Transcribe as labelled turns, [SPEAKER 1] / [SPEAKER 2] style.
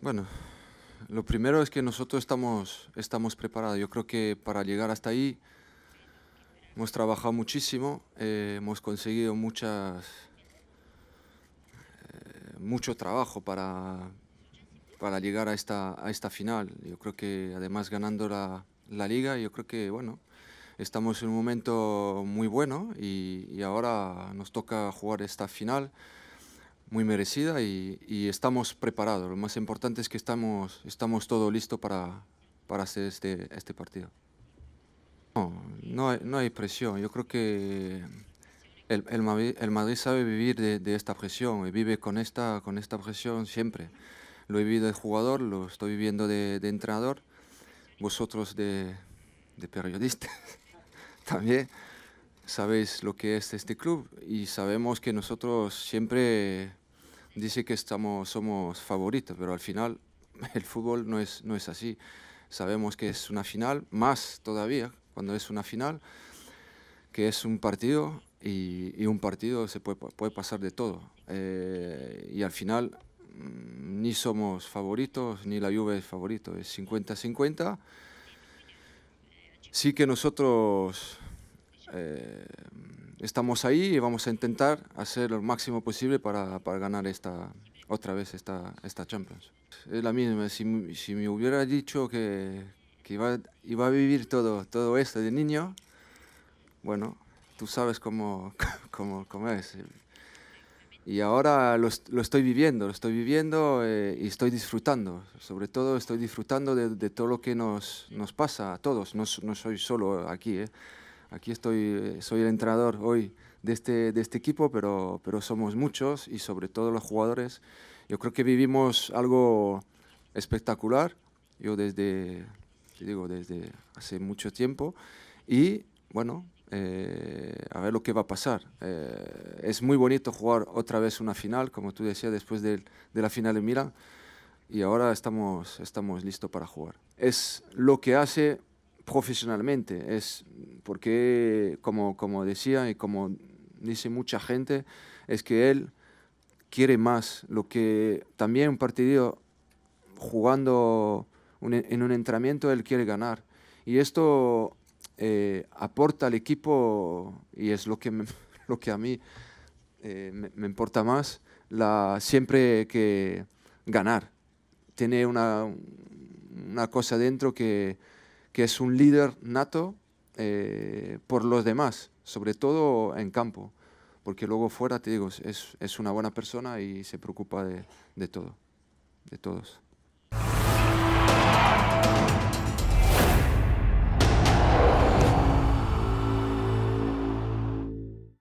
[SPEAKER 1] Bueno, lo primero es que nosotros estamos, estamos preparados. Yo creo que para llegar hasta ahí hemos trabajado muchísimo, eh, hemos conseguido muchas, eh, mucho trabajo para, llegar a esta, a esta final. Yo creo que además ganando la, liga, yo creo que bueno, estamos en un momento muy bueno y ahora nos toca jugar esta final muy merecida y, estamos preparados. Lo más importante es que estamos, estamos todo listo para, para hacer este, este partido. No, no hay, no hay presión. Yo creo que el, el, Madrid, sabe vivir de, esta presión y vive con esta, con esta presión siempre. Lo he vivido de jugador, lo estoy viviendo de, de entrenador, vosotros de, de periodistas también sabéis lo que es este club y sabemos que nosotros siempre dice que estamos, somos favoritos, pero al final el fútbol no es, no es así. Sabemos que es una final, más todavía cuando es una final, que es un partido y, un partido se puede, pasar de todo. Eh, y al final mm, ni somos favoritos, ni la Juve es favorito, es 50-50. Sí que nosotros eh, estamos ahí y vamos a intentar hacer lo máximo posible para, para ganar esta, otra vez esta, esta Champions. Es la misma, si, si me hubiera dicho que, que iba, iba, a vivir todo, todo esto de niño, bueno, tú sabes cómo, cómo es. Y ahora lo, lo, estoy viviendo, lo estoy viviendo eh, y estoy disfrutando. Sobre todo estoy disfrutando de, de todo lo que nos, nos, pasa a todos. No, no soy solo aquí. Eh aquí estoy, soy el entrenador hoy de este, de este equipo, pero, pero somos muchos y sobre todo los jugadores. Yo creo que vivimos algo espectacular, yo desde, digo, desde hace mucho tiempo, y bueno, eh, a ver lo que va a pasar. Eh, es muy bonito jugar otra vez una final, como tú decías, después de, de la final en Milán, y ahora estamos, estamos listos para jugar. Es lo que hace profesionalmente. Es porque, como, como decía y como dice mucha gente, es que él quiere más. Lo que también un partido jugando e, en un entrenamiento, él quiere ganar. Y esto eh, aporta al equipo y es lo que, lo que a mí eh, me, importa más, la, siempre que ganar. Tiene una, una cosa dentro que que es un líder nato eh, por los demás, sobre todo en campo, porque luego fuera, te digo, es, es una buena persona y se preocupa de todo, de todos.